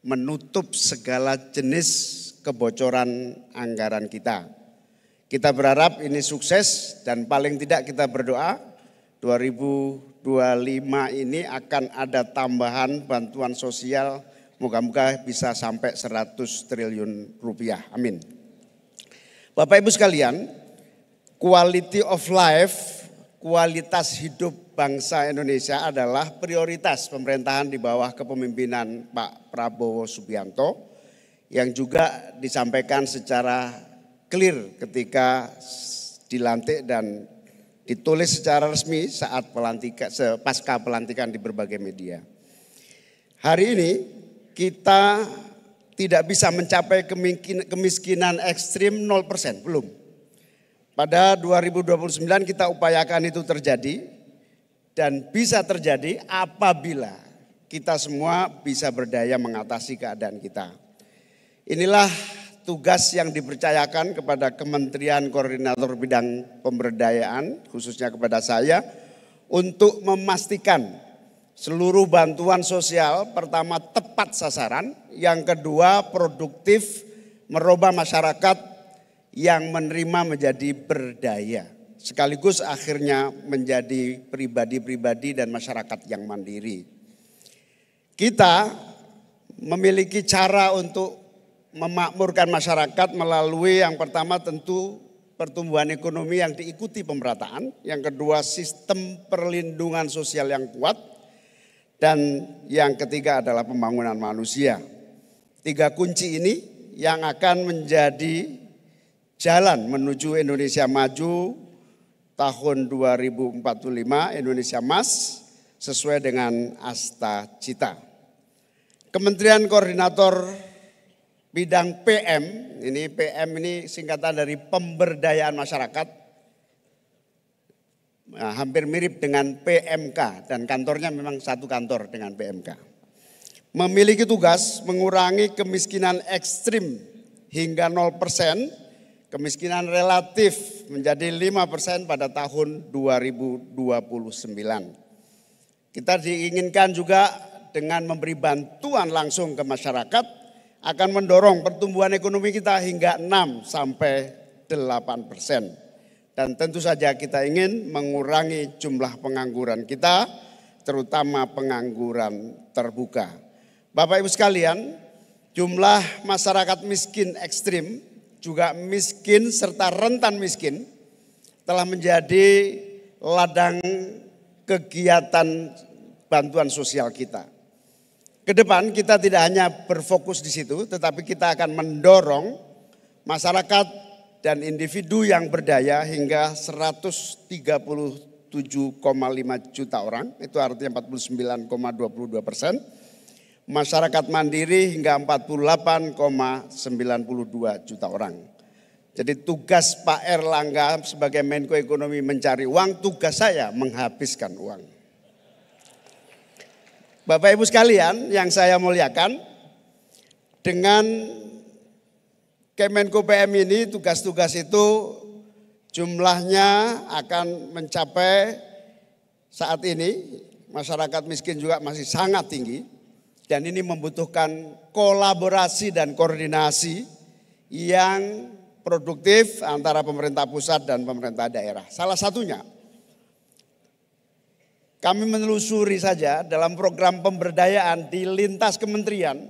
menutup segala jenis kebocoran anggaran kita. Kita berharap ini sukses dan paling tidak kita berdoa 2025 ini akan ada tambahan bantuan sosial moga-moga bisa sampai 100 triliun rupiah. Amin. Bapak Ibu sekalian, quality of life kualitas hidup bangsa Indonesia adalah prioritas pemerintahan di bawah kepemimpinan Pak Prabowo Subianto yang juga disampaikan secara clear ketika dilantik dan ditulis secara resmi saat pelantikan pasca pelantikan di berbagai media. Hari ini kita tidak bisa mencapai kemiskinan ekstrim 0%, belum. Pada 2029 kita upayakan itu terjadi dan bisa terjadi apabila kita semua bisa berdaya mengatasi keadaan kita. Inilah tugas yang dipercayakan kepada Kementerian Koordinator Bidang Pemberdayaan khususnya kepada saya untuk memastikan seluruh bantuan sosial pertama tepat sasaran, yang kedua produktif merubah masyarakat yang menerima menjadi berdaya. Sekaligus akhirnya menjadi pribadi-pribadi dan masyarakat yang mandiri. Kita memiliki cara untuk memakmurkan masyarakat melalui yang pertama tentu pertumbuhan ekonomi yang diikuti pemerataan, yang kedua sistem perlindungan sosial yang kuat, dan yang ketiga adalah pembangunan manusia. Tiga kunci ini yang akan menjadi jalan menuju Indonesia maju tahun 2045 Indonesia Mas sesuai dengan asta cita. Kementerian Koordinator Bidang PM, ini PM ini singkatan dari pemberdayaan masyarakat. Nah, hampir mirip dengan PMK dan kantornya memang satu kantor dengan PMK. Memiliki tugas mengurangi kemiskinan ekstrim hingga 0 persen kemiskinan relatif menjadi 5% pada tahun 2029. Kita diinginkan juga dengan memberi bantuan langsung ke masyarakat akan mendorong pertumbuhan ekonomi kita hingga 6 sampai 8 persen. Dan tentu saja kita ingin mengurangi jumlah pengangguran kita, terutama pengangguran terbuka. Bapak Ibu sekalian, jumlah masyarakat miskin ekstrim juga miskin serta rentan miskin telah menjadi ladang kegiatan bantuan sosial kita. Kedepan kita tidak hanya berfokus di situ, tetapi kita akan mendorong masyarakat dan individu yang berdaya hingga 137,5 juta orang, itu artinya 49,22 persen masyarakat mandiri hingga 48,92 juta orang. Jadi tugas Pak Erlangga sebagai Menko Ekonomi mencari uang, tugas saya menghabiskan uang. Bapak Ibu sekalian yang saya muliakan, dengan Kemenko PM ini tugas-tugas itu jumlahnya akan mencapai saat ini masyarakat miskin juga masih sangat tinggi dan ini membutuhkan kolaborasi dan koordinasi yang produktif antara pemerintah pusat dan pemerintah daerah. Salah satunya, kami menelusuri saja dalam program pemberdayaan di lintas kementerian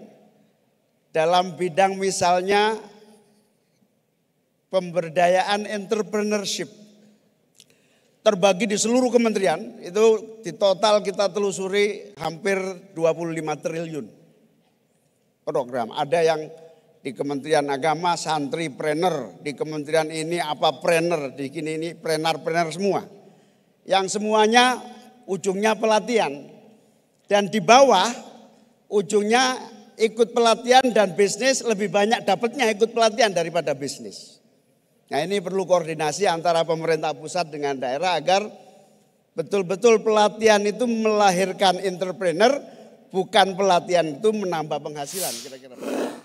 dalam bidang misalnya pemberdayaan entrepreneurship terbagi di seluruh kementerian itu di total kita telusuri hampir 25 triliun program. Ada yang di Kementerian Agama santri prener, di Kementerian ini apa prener, di kini ini prener-prener semua. Yang semuanya ujungnya pelatihan dan di bawah ujungnya ikut pelatihan dan bisnis lebih banyak dapatnya ikut pelatihan daripada bisnis. Nah ini perlu koordinasi antara pemerintah pusat dengan daerah agar betul-betul pelatihan itu melahirkan entrepreneur, bukan pelatihan itu menambah penghasilan kira-kira.